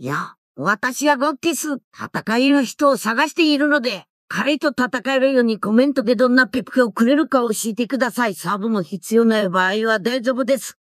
いや、私はゴッティス、戦いの人を探しているので、彼と戦えるようにコメントでどんなペプをくれるかを教えてください。サブも必要ない場合は大丈夫です。